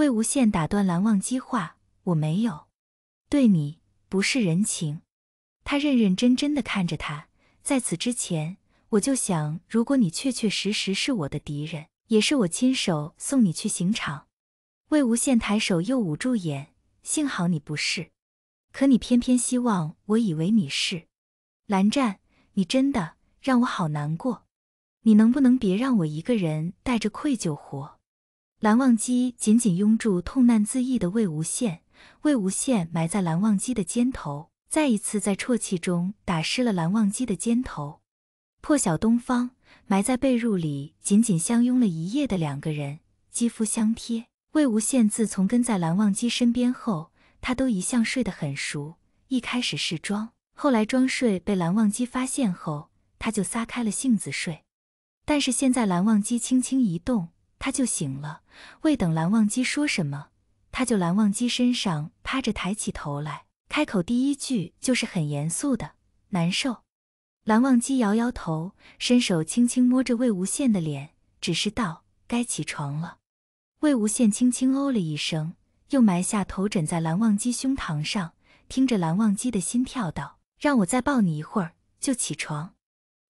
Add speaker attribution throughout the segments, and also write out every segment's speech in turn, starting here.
Speaker 1: 魏无羡打断蓝忘机话：“我没有，对你不是人情。”他认认真真的看着他。在此之前，我就想，如果你确确实实是我的敌人，也是我亲手送你去刑场。魏无羡抬手又捂住眼，幸好你不是，可你偏偏希望我以为你是。蓝湛，你真的让我好难过。你能不能别让我一个人带着愧疚活？蓝忘机紧紧拥住痛难自抑的魏无羡，魏无羡埋在蓝忘机的肩头，再一次在啜泣中打湿了蓝忘机的肩头。破晓东方，埋在被褥里紧紧相拥了一夜的两个人，肌肤相贴。魏无羡自从跟在蓝忘机身边后，他都一向睡得很熟。一开始是装，后来装睡被蓝忘机发现后，他就撒开了性子睡。但是现在蓝忘机轻轻一动。他就醒了，未等蓝忘机说什么，他就蓝忘机身上趴着，抬起头来，开口第一句就是很严肃的：“难受。”蓝忘机摇摇头，伸手轻轻摸着魏无羡的脸，只是道：“该起床了。”魏无羡轻轻哦了一声，又埋下头枕在蓝忘机胸膛上，听着蓝忘机的心跳，道：“让我再抱你一会儿，就起床。”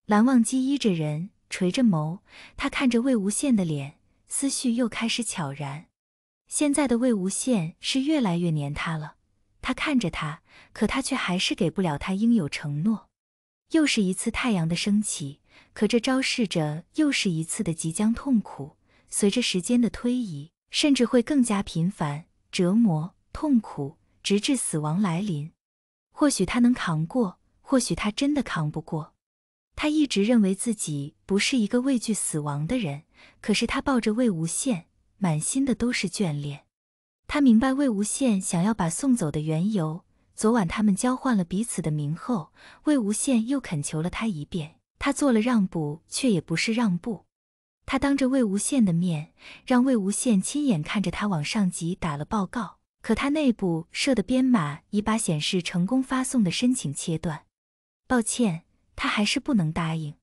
Speaker 1: 蓝忘机依着人，垂着眸，他看着魏无羡的脸。思绪又开始悄然。现在的魏无羡是越来越黏他了。他看着他，可他却还是给不了他应有承诺。又是一次太阳的升起，可这昭示着又是一次的即将痛苦。随着时间的推移，甚至会更加频繁折磨痛苦，直至死亡来临。或许他能扛过，或许他真的扛不过。他一直认为自己不是一个畏惧死亡的人，可是他抱着魏无羡，满心的都是眷恋。他明白魏无羡想要把送走的缘由。昨晚他们交换了彼此的名后，魏无羡又恳求了他一遍。他做了让步，却也不是让步。他当着魏无羡的面，让魏无羡亲眼看着他往上级打了报告。可他内部设的编码已把显示成功发送的申请切断。抱歉。他还是不能答应，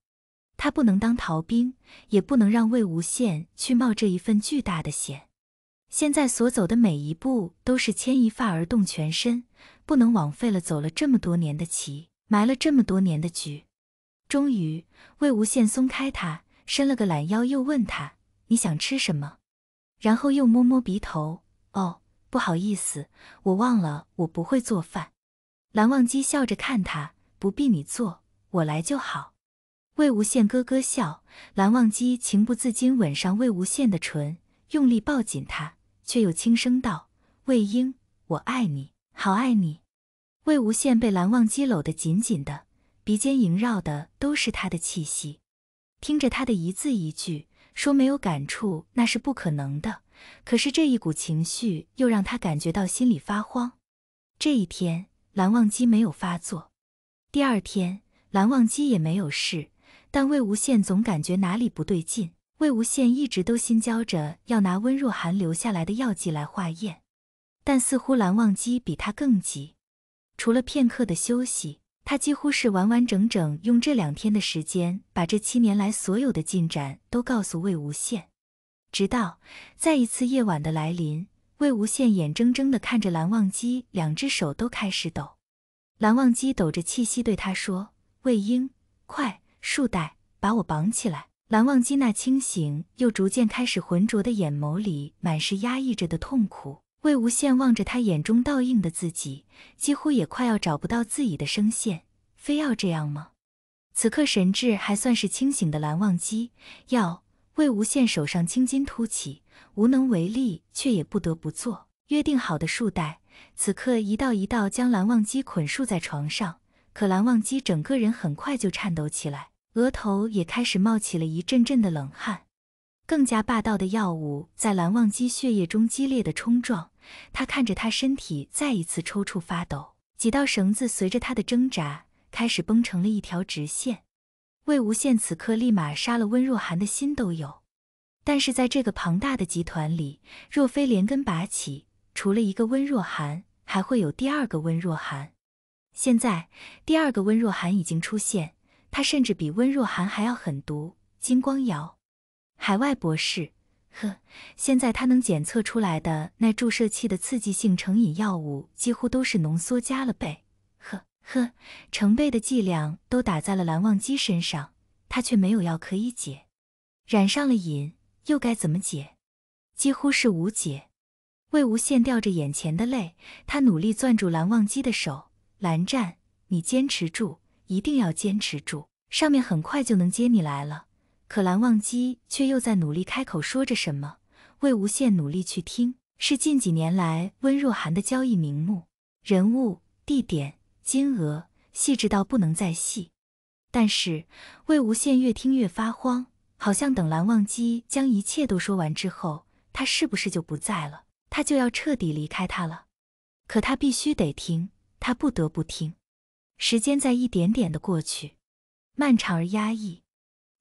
Speaker 1: 他不能当逃兵，也不能让魏无羡去冒这一份巨大的险。现在所走的每一步都是牵一发而动全身，不能枉费了走了这么多年的棋，埋了这么多年的局。终于，魏无羡松开他，伸了个懒腰，又问他：“你想吃什么？”然后又摸摸鼻头：“哦，不好意思，我忘了，我不会做饭。”蓝忘机笑着看他：“不必你做。”我来就好。魏无羡咯咯笑，蓝忘机情不自禁吻上魏无羡的唇，用力抱紧他，却又轻声道：“魏婴，我爱你，好爱你。”魏无羡被蓝忘机搂得紧紧的，鼻尖萦绕的都是他的气息，听着他的一字一句，说没有感触那是不可能的。可是这一股情绪又让他感觉到心里发慌。这一天，蓝忘机没有发作。第二天。蓝忘机也没有事，但魏无羡总感觉哪里不对劲。魏无羡一直都心焦着要拿温若寒留下来的药剂来化验，但似乎蓝忘机比他更急。除了片刻的休息，他几乎是完完整整用这两天的时间把这七年来所有的进展都告诉魏无羡。直到再一次夜晚的来临，魏无羡眼睁睁地看着蓝忘机两只手都开始抖。蓝忘机抖着气息对他说。魏婴，快束带，把我绑起来！蓝忘机那清醒又逐渐开始浑浊的眼眸里满是压抑着的痛苦。魏无羡望着他眼中倒映的自己，几乎也快要找不到自己的声线，非要这样吗？此刻神智还算是清醒的蓝忘机，要魏无羡手上青筋凸起，无能为力，却也不得不做约定好的束带，此刻一道一道将蓝忘机捆束在床上。可蓝忘机整个人很快就颤抖起来，额头也开始冒起了一阵阵的冷汗。更加霸道的药物在蓝忘机血液中激烈的冲撞，他看着他身体再一次抽搐发抖，几道绳子随着他的挣扎开始绷成了一条直线。魏无羡此刻立马杀了温若寒的心都有，但是在这个庞大的集团里，若非连根拔起，除了一个温若寒，还会有第二个温若寒。现在，第二个温若寒已经出现，他甚至比温若寒还要狠毒。金光瑶，海外博士，呵，现在他能检测出来的那注射器的刺激性成瘾药物，几乎都是浓缩加了倍，呵呵，成倍的剂量都打在了蓝忘机身上，他却没有药可以解，染上了瘾又该怎么解？几乎是无解。魏无羡掉着眼前的泪，他努力攥住蓝忘机的手。蓝湛，你坚持住，一定要坚持住！上面很快就能接你来了。可蓝忘机却又在努力开口说着什么。魏无羡努力去听，是近几年来温若寒的交易名目、人物、地点、金额，细致到不能再细。但是魏无羡越听越发慌，好像等蓝忘机将一切都说完之后，他是不是就不在了？他就要彻底离开他了？可他必须得听。他不得不听，时间在一点点的过去，漫长而压抑。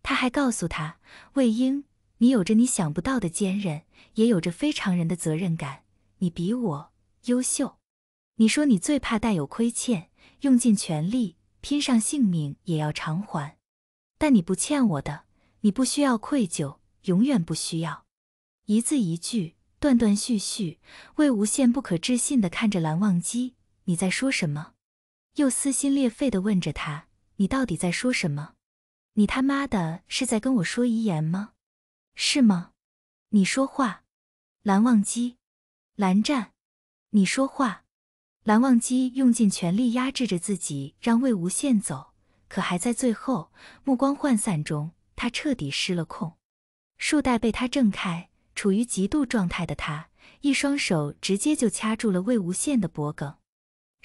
Speaker 1: 他还告诉他：“魏婴，你有着你想不到的坚韧，也有着非常人的责任感。你比我优秀。你说你最怕带有亏欠，用尽全力，拼上性命也要偿还。但你不欠我的，你不需要愧疚，永远不需要。”一字一句，断断续续。魏无羡不可置信的看着蓝忘机。你在说什么？又撕心裂肺的问着他：“你到底在说什么？你他妈的是在跟我说遗言吗？是吗？你说话，蓝忘机，蓝湛，你说话。”蓝忘机用尽全力压制着自己，让魏无羡走。可还在最后，目光涣散中，他彻底失了控，树袋被他挣开。处于极度状态的他，一双手直接就掐住了魏无羡的脖颈。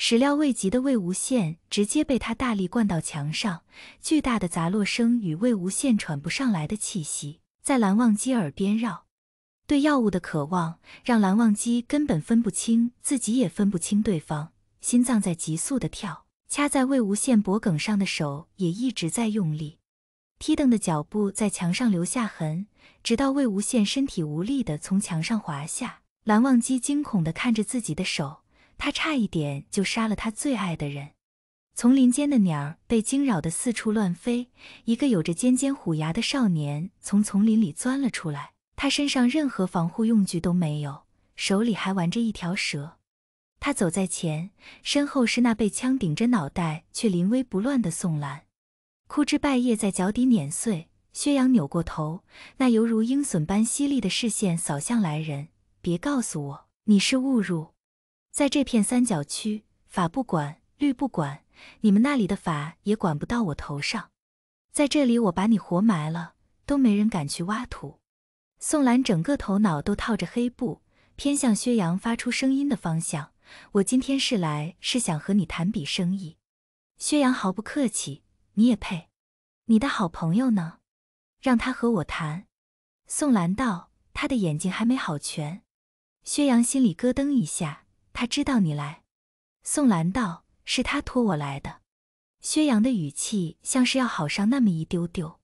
Speaker 1: 始料未及的魏无羡直接被他大力灌到墙上，巨大的砸落声与魏无羡喘不上来的气息在蓝忘机耳边绕。对药物的渴望让蓝忘机根本分不清自己，也分不清对方。心脏在急速的跳，掐在魏无羡脖颈上的手也一直在用力。踢蹬的脚步在墙上留下痕，直到魏无羡身体无力的从墙上滑下。蓝忘机惊恐的看着自己的手。他差一点就杀了他最爱的人。丛林间的鸟儿被惊扰的四处乱飞。一个有着尖尖虎牙的少年从丛林里钻了出来。他身上任何防护用具都没有，手里还玩着一条蛇。他走在前，身后是那被枪顶着脑袋却临危不乱的宋兰。枯枝败叶在脚底碾碎。薛洋扭过头，那犹如鹰隼般犀利的视线扫向来人。别告诉我你是误入。在这片三角区，法不管，律不管，你们那里的法也管不到我头上。在这里，我把你活埋了，都没人敢去挖土。宋兰整个头脑都套着黑布，偏向薛洋发出声音的方向。我今天是来，是想和你谈笔生意。薛洋毫不客气，你也配？你的好朋友呢？让他和我谈。宋兰道，他的眼睛还没好全。薛洋心里咯噔一下。他知道你来，宋兰道，是他托我来的。薛洋的语气像是要好上那么一丢丢。